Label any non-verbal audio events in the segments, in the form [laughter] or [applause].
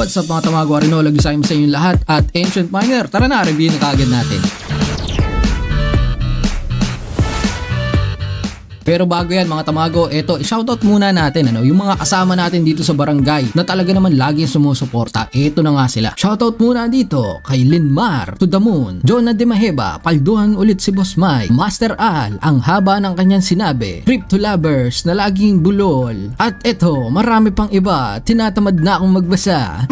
What's up mga tamago arenolog, isayang sa inyo lahat at Ancient Miner. Tara na, review na kagad natin. Pero bago yan mga tamago, eto shoutout muna natin ano, yung mga kasama natin dito sa barangay na talaga naman laging sumusuporta. Eto na nga sila. Shoutout muna dito kay Linmar, To The Moon, Jonah De Maheba, Palduhan ulit si Boss Mike, Master Al, ang haba ng kanyang sinabi, Crypto Lovers na laging bulol, at eto marami pang iba, tinatamad na akong magbasa.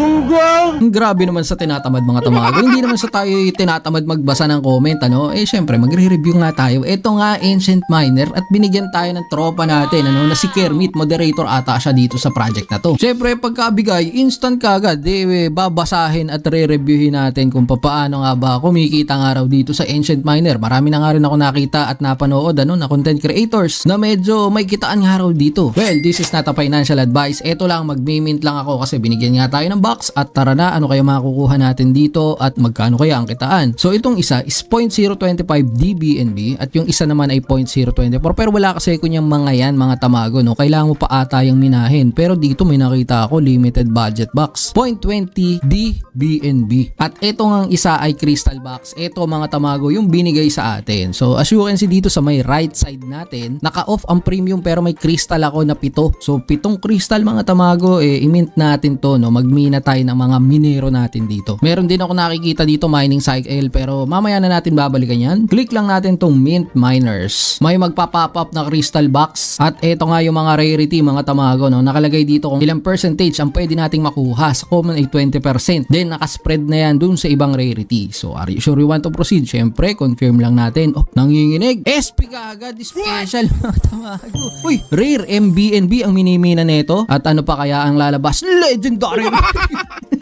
Ang grabe naman sa tinatamad mga tamago, hindi naman sa tayo tinatamad magbasa ng comment ano, eh syempre magre-review nga tayo. Eto nga Ancient Miner at binigyan tayo ng tropa natin ano na si Kermit moderator ata siya dito sa project na to. Syempre pagkabigay instant kagad eh, eh, babasahin at re-reviewin natin kung paano nga ba kumikita nga raw dito sa Ancient Miner. Marami na nga rin ako nakita at napanood ano na content creators na medyo may kitaan nga raw dito. Well, this is not a financial advice. Ito lang magmi-mint lang ako kasi binigyan nga tayo ng box at tara na ano kaya makukuha natin dito at magkano kaya ang kitaan. So itong isa is 0.025 DBNB at yung isa naman ay 0.024 pero wala kasi ko niyang mga yan, mga tamago, no? Kailangan mo pa ata yung minahin. Pero dito may nakita ako, limited budget box. 0.20 DBNB. At ito nga isa ay crystal box. Ito mga tamago, yung binigay sa atin. So as you can see dito sa may right side natin, naka-off ang premium pero may crystal ako na pito. So pitong crystal mga tamago, eh, imint natin to, no? Magmina tayo ng mga minero natin dito. Meron din ako nakikita dito mining cycle pero mamaya na natin babalikan yan. Click lang natin tong mint miners. May magpapop up na crystal box. At ito nga yung mga rarity mga tamago no. Nakalagay dito kung ilang percentage ang pwede nating makuha. Sa common ay 20%. Then nakaspread na yan dun sa ibang rarity. So are you sure you want to proceed? Syempre, confirm lang natin. Oh, nanginginig. SP ka agad. Special [laughs] mga tamago. Uy, rare MBNB ang minimina nito. At ano pa kaya ang lalabas? Legendary!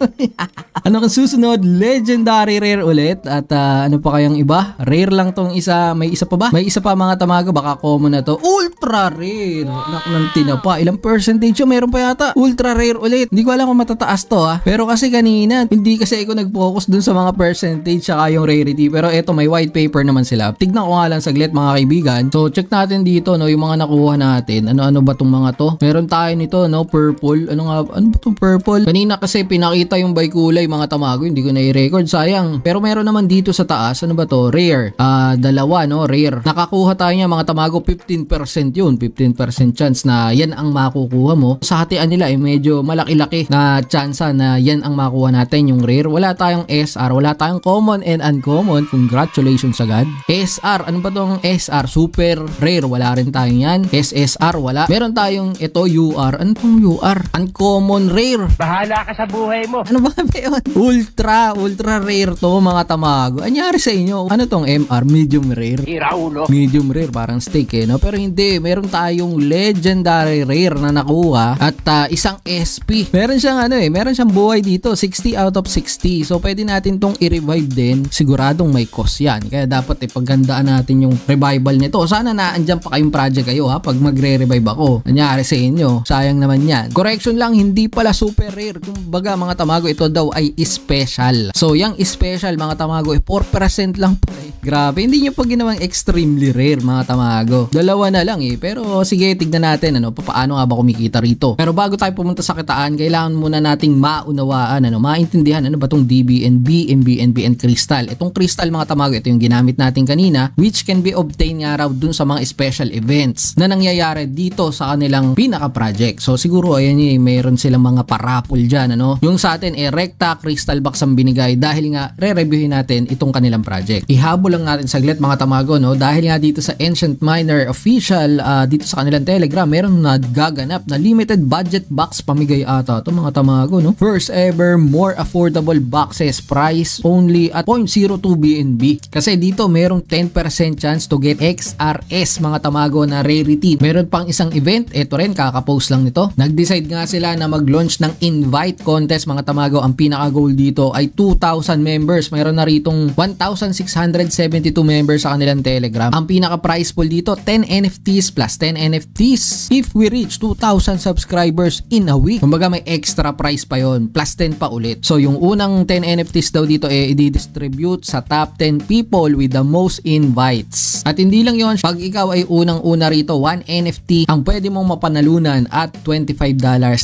[laughs] ano kang susunod? Legendary rare ulit. At uh, ano pa kayang iba? Rare lang tong isa. May isa pa ba? May isa pa mga tamago. Baka common at to? Ultra rare. Anak ng tinapa. Ilang percentage yun? Meron pa yata. Ultra rare ulit. Hindi ko alam kung matataas to ah. Pero kasi kanina, hindi kasi ako nag-focus dun sa mga percentage saka yung rarity. Pero eto, may white paper naman sila. Tignan ko nga lang saglit mga kaibigan. So, check natin dito no, yung mga nakuha natin. Ano-ano ba tong mga to? Meron tayo nito no, purple. Ano nga, ano ba tong purple? Kanina kasi pinakita yung by kulay mga tamago. Hindi ko na i-record. Sayang. Pero meron naman dito sa taas. Ano ba to? Rare. Ah, uh, dalawa no, rare. Nakakuha tayo niya mga tamago 50 15% yun, 15% chance na yan ang makukuha mo. Sa hatian nila ay eh, medyo malaki-laki na chance na yan ang makuha natin yung rare. Wala tayong SR, wala tayong common and uncommon. Congratulations agad. SR, ano ba tong SR? Super rare, wala rin tayong yan. SSR, wala. Meron tayong ito, UR. Ano tong UR? Uncommon rare. Bahala ka sa buhay mo. Ano ba yun? Ultra, ultra rare to mga tamago. Anyari sa inyo? Ano tong MR? Medium rare? Iraulo. Medium rare, parang steak eh, no? pero hindi. Meron tayong legendary rare na nakuha at uh, isang SP. Meron siyang ano eh, meron siyang buhay dito, 60 out of 60. So pwede natin tong i-revive din. Siguradong may cost 'yan. Kaya dapat ipaghandaan eh, natin yung revival nito. Sana naandiyan pa kayong project kayo ha pag magre-revive ako. Nangyari sa inyo, sayang naman 'yan. Correction lang, hindi pala super rare. Kumbaga mga tamago, ito daw ay special. So yung special mga tamago, eh, 4% lang pala. Eh. Grabe, hindi nyo pa ginawang extremely rare mga tamago. Dalawa dalawa na lang eh. Pero sige, tignan natin ano, paano nga ba kumikita rito. Pero bago tayo pumunta sa kitaan, kailangan muna nating maunawaan, ano, maintindihan ano ba tong DBNB, MBNB and Crystal. Itong Crystal mga tamago, ito yung ginamit natin kanina which can be obtained nga raw dun sa mga special events na nangyayari dito sa kanilang pinaka project. So siguro ayan eh, mayroon silang mga parapol dyan ano. Yung sa atin eh recta crystal box ang binigay dahil nga re-reviewin natin itong kanilang project. Ihabol lang natin saglit mga tamago no dahil nga dito sa Ancient Miner of official uh, dito sa kanilang Telegram, meron naggaganap na limited budget box pamigay ata. Ito mga tamago, no? First ever more affordable boxes price only at 0.02 BNB. Kasi dito merong 10% chance to get XRS mga tamago na rarity. Meron pang isang event, ito rin kakapost lang nito. Nag-decide nga sila na mag-launch ng invite contest mga tamago. Ang pinaka-goal dito ay 2,000 members. Meron na ritong 1,672 members sa kanilang Telegram. Ang pinaka-price pool dito, 10 NFTs plus 10 NFTs if we reach 2,000 subscribers in a week. Kumbaga may extra price pa yon plus 10 pa ulit. So yung unang 10 NFTs daw dito eh i-distribute sa top 10 people with the most invites. At hindi lang yon pag ikaw ay unang-una rito, 1 NFT ang pwede mong mapanalunan at $25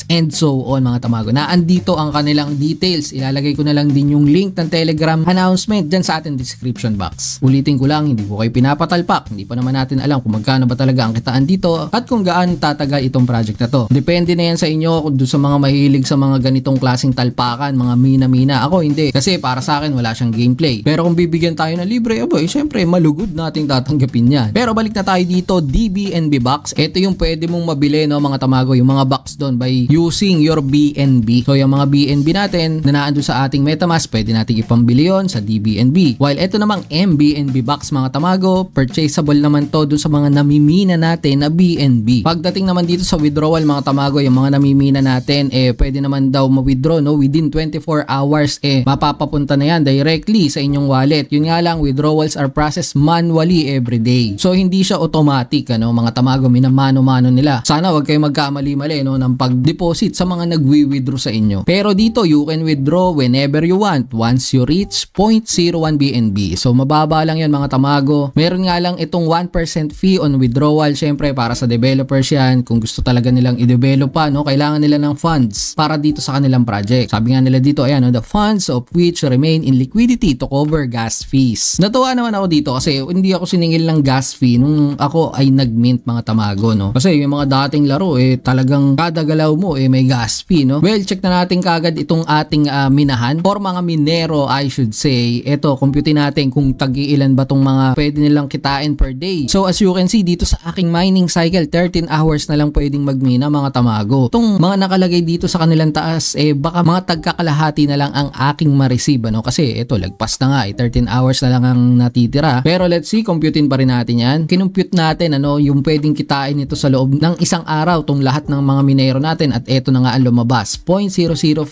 and so on mga tamago. Naandito ang kanilang details. Ilalagay ko na lang din yung link ng Telegram announcement dyan sa ating description box. Ulitin ko lang, hindi ko kayo pinapatalpak. Hindi pa naman natin alam kung magkano magkano ba talaga ang kitaan dito at kung gaano tataga itong project na to. Depende na yan sa inyo kung sa mga mahilig sa mga ganitong klasing talpakan, mga mina-mina. Ako hindi kasi para sa akin wala siyang gameplay. Pero kung bibigyan tayo ng libre, aboy, syempre malugod nating tatanggapin yan. Pero balik na tayo dito, DBNB box. Ito yung pwede mong mabili no mga tamago, yung mga box doon by using your BNB. So yung mga BNB natin na naandun sa ating MetaMask, pwede nating ipambili yon sa DBNB. While ito namang MBNB box mga tamago, purchaseable naman to doon sa mga namimina natin na BNB. Pagdating naman dito sa withdrawal mga tamago, yung mga namimina natin, eh pwede naman daw ma-withdraw no? within 24 hours, eh mapapapunta na yan directly sa inyong wallet. Yun nga lang, withdrawals are processed manually every day. So hindi siya automatic ano, mga tamago, minamano-mano nila. Sana wag kayo magkamali-mali no, ng pag-deposit sa mga nagwi-withdraw sa inyo. Pero dito, you can withdraw whenever you want once you reach 0.01 BNB. So mababa lang yan mga tamago. Meron nga lang itong 1% fee on loan, withdrawal, syempre para sa developers yan. Kung gusto talaga nilang i-develop pa, no, kailangan nila ng funds para dito sa kanilang project. Sabi nga nila dito, ayan, no, the funds of which remain in liquidity to cover gas fees. Natuwa naman ako dito kasi hindi ako siningil ng gas fee nung ako ay nagmint mga tamago, no. Kasi yung mga dating laro, eh, talagang kada galaw mo, eh, may gas fee, no. Well, check na natin kagad itong ating uh, minahan for mga minero, I should say. Ito, compute natin kung tag-iilan ba tong mga pwede nilang kitain per day. So as you can see, dito sa aking mining cycle, 13 hours na lang pwedeng magmina mga tamago. Itong mga nakalagay dito sa kanilang taas, eh baka mga tagkakalahati na lang ang aking ma-receive. Ano? Kasi ito, lagpas na nga. Eh, 13 hours na lang ang natitira. Pero let's see, computein pa rin natin yan. Kinumpute natin ano, yung pwedeng kitain ito sa loob ng isang araw tong lahat ng mga minero natin at ito na nga ang lumabas. 0.0053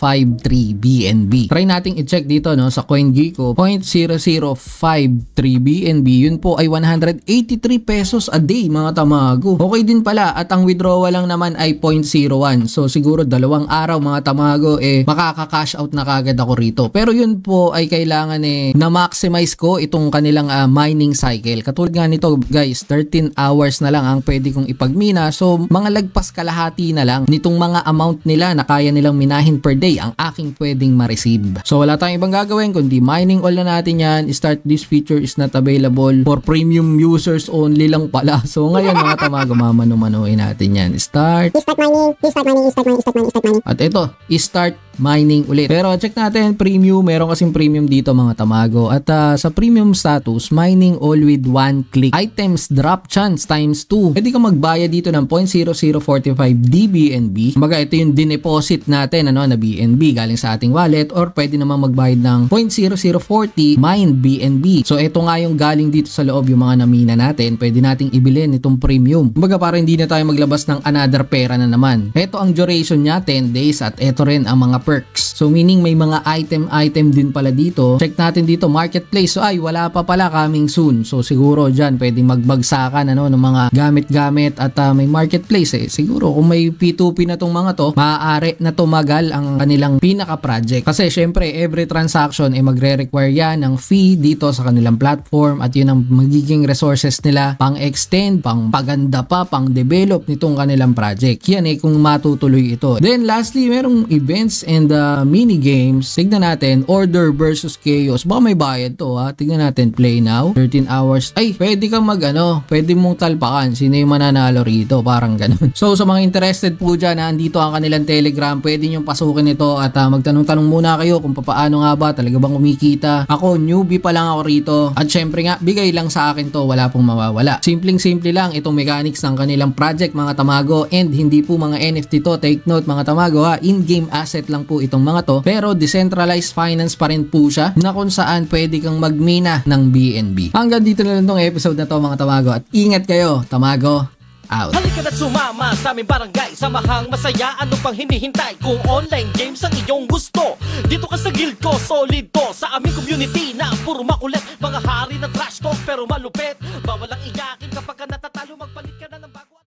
BNB. Try nating i-check dito no, sa CoinGecko. 0.0053 BNB. Yun po ay 183 pesos ano? a day mga tamago. Okay din pala at ang withdrawal lang naman ay 0.01. So siguro dalawang araw mga tamago eh makaka-cash out na kagad ako rito. Pero yun po ay kailangan eh na-maximize ko itong kanilang uh, mining cycle. Katulad nga nito guys, 13 hours na lang ang pwede kong ipagmina. So mga lagpas kalahati na lang nitong mga amount nila na kaya nilang minahin per day ang aking pwedeng ma-receive. So wala tayong ibang gagawin kundi mining all na natin yan. Start this feature is not available for premium users only lang pala pala. So ngayon mga tamago, mamanumanuhin natin yan. Start. Start mining, start mining, start mining, start mining, start mining. At ito, start mining ulit. Pero check natin, premium, meron kasing premium dito mga tamago. At uh, sa premium status, mining all with one click. Items drop chance times 2. Pwede kang magbaya dito ng 0.0045 DBNB. Kumbaga ito yung dineposit natin ano, na BNB galing sa ating wallet or pwede naman magbayad ng 0.0040 mine BNB. So ito nga yung galing dito sa loob yung mga namina natin. Pwede nating ibilin itong premium. Kumbaga para hindi na tayo maglabas ng another pera na naman. Ito ang duration niya 10 days at ito rin ang mga perks. So meaning may mga item-item din pala dito. Check natin dito marketplace. So ay wala pa pala coming soon. So siguro diyan pwedeng magbagsakan ano ng mga gamit-gamit at uh, may marketplace eh. Siguro kung may P2P na tong mga to, maaari na tumagal ang kanilang pinaka project. Kasi syempre every transaction eh magre-require yan ng fee dito sa kanilang platform at yun ang magiging resources nila pang-extend, pang-paganda pa, pang-develop nitong kanilang project. Yan eh kung matutuloy ito. Then lastly, merong events and and uh, mini games. Tignan natin, Order versus Chaos. Baka may bayad to ha. Tignan natin, play now. 13 hours. Ay, pwede kang mag ano, pwede mong talpakan. Sino yung mananalo rito? Parang ganun. [laughs] So, sa mga interested po dyan, ha, andito ang kanilang telegram. Pwede nyong pasukin ito at uh, magtanong-tanong muna kayo kung paano nga ba, talaga bang kumikita. Ako, newbie pa lang ako rito. At syempre nga, bigay lang sa akin to. Wala pong mawawala. Simpleng-simple lang itong mechanics ng kanilang project mga tamago and hindi po mga NFT to. Take note mga tamago ha, in-game asset lang lang po itong mga to pero decentralized finance pa rin po siya na kung saan pwede kang magmina ng BNB. Hanggang dito na lang tong episode na to mga tamago at ingat kayo tamago out. Halika na sumama sa aming barangay Samahang masaya, ano pang hinihintay Kung online games ang iyong gusto Dito ka sa guild ko, solid to Sa aming community na puro makulit Mga hari na trash talk pero malupit Bawal ang iyakin kapag ka natatalo Magpalit ka na ng